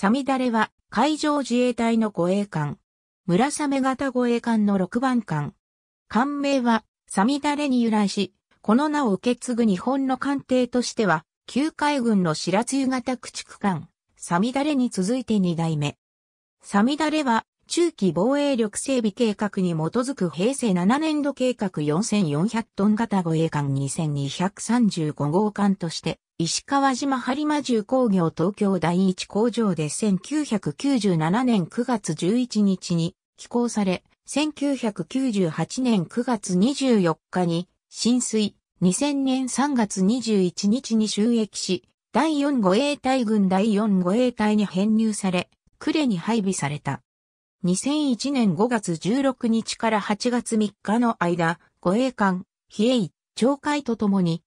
サミダレは海上自衛隊の護衛艦。村雨型護衛艦の6番艦。艦名はサミダレに由来し、この名を受け継ぐ日本の艦艇としては、旧海軍の白露型駆逐艦、サミダレに続いて2代目。サミダレは中期防衛力整備計画に基づく平成7年度計画4400トン型護衛艦2235号艦として石川島播磨重工業東京第一工場で1997年9月11日に寄港され、1998年9月24日に浸水、2000年3月21日に収益し、第4護衛隊軍第4護衛隊に編入され、呉に配備された。2001年5月16日から8月3日の間、護衛艦、比叡、長海とともに、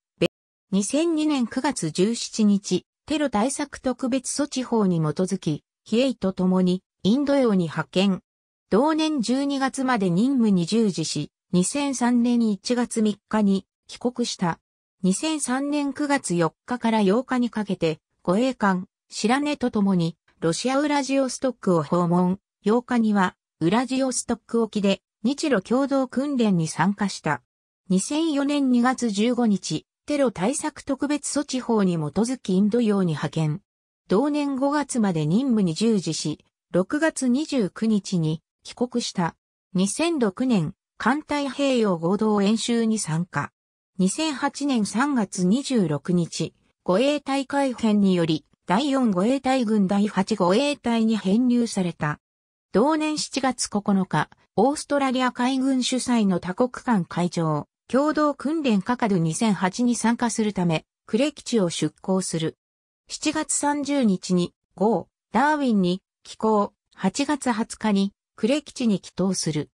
2002年9月17日、テロ対策特別措置法に基づき、比叡と共にインド洋に派遣。同年12月まで任務に従事し、2003年1月3日に帰国した。2003年9月4日から8日にかけて、護衛艦、白根と共に、ロシアウラジオストックを訪問。8日には、ウラジオストック沖で、日露共同訓練に参加した。2004年2月15日、テロ対策特別措置法に基づきインド洋に派遣。同年5月まで任務に従事し、6月29日に帰国した。2006年、艦隊平洋合同演習に参加。2008年3月26日、護衛隊改編により、第4護衛隊軍第8護衛隊に編入された。同年7月9日、オーストラリア海軍主催の多国間会場、共同訓練カカド2008に参加するため、クレ基地を出港する。7月30日に、ー、ダーウィンに、寄港、8月20日に、クレ基地に帰島する。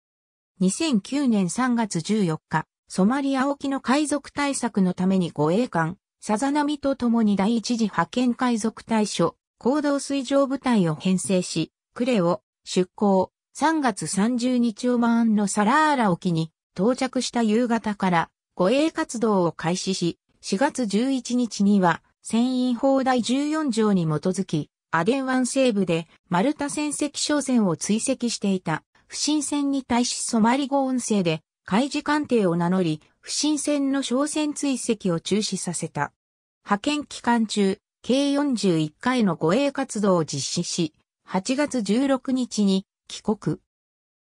2009年3月14日、ソマリア沖の海賊対策のために護衛艦、サザナミと共に第一次派遣海賊対処、行動水上部隊を編成し、クレを出港、3月30日オマーンのサラーラ沖に到着した夕方から護衛活動を開始し、4月11日には、船員法第14条に基づき、アデン湾西部で丸太船籍商船を追跡していた不審船に対しソマリ語音声で海事艦艇を名乗り、不審船の商船追跡を中止させた。派遣期間中、計41回の護衛活動を実施し、8月16日に帰国。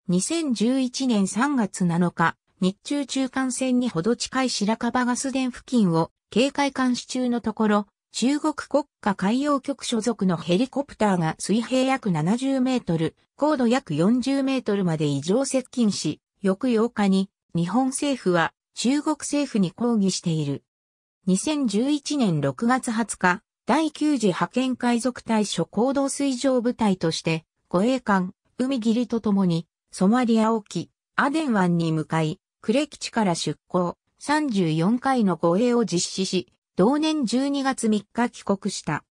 2011年3月7日、日中中間線にほど近い白樺ガス田付近を警戒監視中のところ、中国国家海洋局所属のヘリコプターが水平約70メートル、高度約40メートルまで異常接近し、翌8日に日本政府は中国政府に抗議している。2011年6月20日、第9次派遣海賊対処行動水上部隊として、護衛艦、海霧とともに、ソマリア沖、アデン湾に向かい、呉基地から出港、34回の護衛を実施し、同年12月3日帰国した。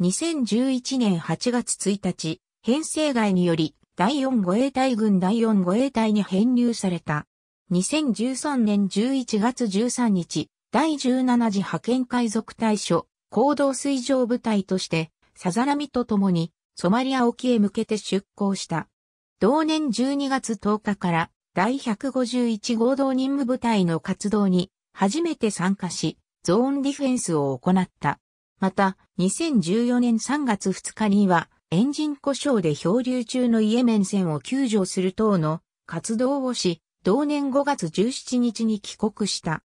2011年8月1日、編成外により、第4護衛隊軍第4護衛隊に編入された。2013年11月13日、第17次派遣海賊対処、行動水上部隊として、サザラミと共に、ソマリア沖へ向けて出港した。同年12月10日から、第151合同任務部隊の活動に初めて参加し、ゾーンディフェンスを行った。また、2014年3月2日には、エンジン故障で漂流中のイエメン船を救助する等の活動をし、同年5月17日に帰国した。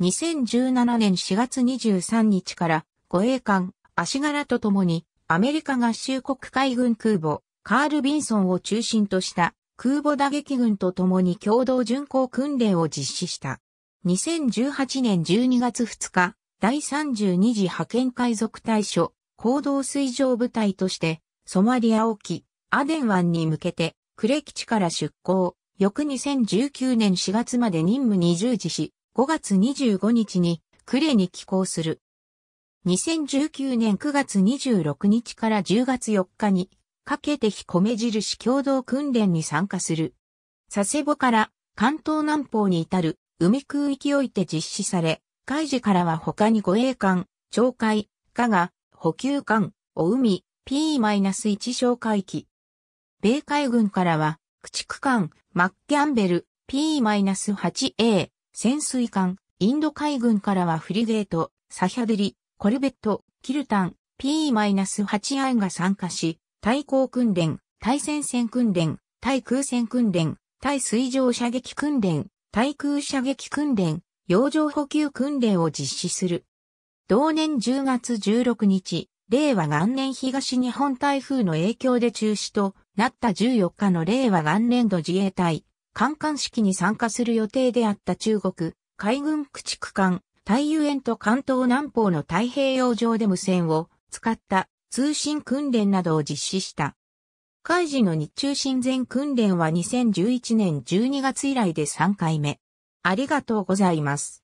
2017年4月23日から護衛艦足柄とともにアメリカ合衆国海軍空母カール・ビンソンを中心とした空母打撃群と共に共同巡航訓練を実施した。2018年12月2日、第32次派遣海賊対処、行動水上部隊として、ソマリア沖、アデン湾に向けて、クレ基地から出港、翌2019年4月まで任務に従事し、5月25日にクレに寄港する。2019年9月26日から10月4日にかけて非米印共同訓練に参加する。佐世保から関東南方に至る海空域おいて実施され、海事からは他に護衛艦、長海、加賀、補給艦、お海、P-1 小海機。米海軍からは、駆逐艦、マッキャンベル、P-8A、潜水艦、インド海軍からはフリゲート、サヒャデリ、コルベット、キルタン、P-8I が参加し、対抗訓練、対戦線訓練、対空戦訓練、対水上射撃訓練、対空射撃訓練、洋上補給訓練を実施する。同年10月16日、令和元年東日本台風の影響で中止となった14日の令和元年度自衛隊、艦艦式に参加する予定であった中国、海軍駆逐艦、太遊園と関東南方の太平洋上で無線を使った通信訓練などを実施した。海事の日中親善訓練は2011年12月以来で3回目。ありがとうございます。